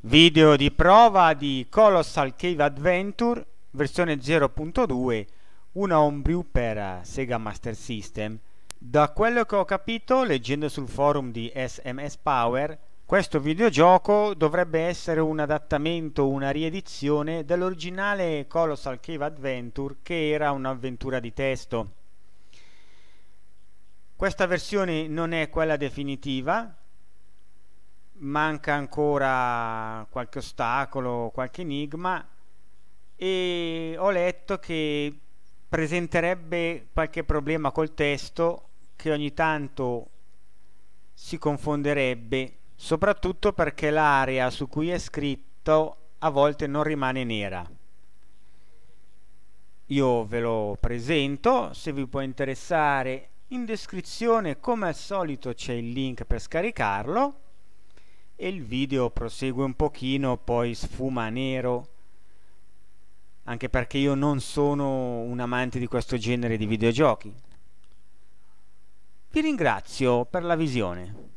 Video di prova di Colossal Cave Adventure versione 0.2, una homebrew per Sega Master System. Da quello che ho capito, leggendo sul forum di SMS Power, questo videogioco dovrebbe essere un adattamento, una riedizione dell'originale Colossal Cave Adventure che era un'avventura di testo. Questa versione non è quella definitiva, manca ancora qualche ostacolo, qualche enigma e ho letto che presenterebbe qualche problema col testo che ogni tanto si confonderebbe, soprattutto perché l'area su cui è scritto a volte non rimane nera. Io ve lo presento, se vi può interessare in descrizione come al solito c'è il link per scaricarlo e il video prosegue un pochino, poi sfuma nero, anche perché io non sono un amante di questo genere di videogiochi. Vi ringrazio per la visione.